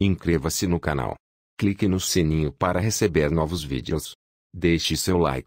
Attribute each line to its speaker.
Speaker 1: Inscreva-se no canal. Clique no sininho para receber novos vídeos. Deixe seu like.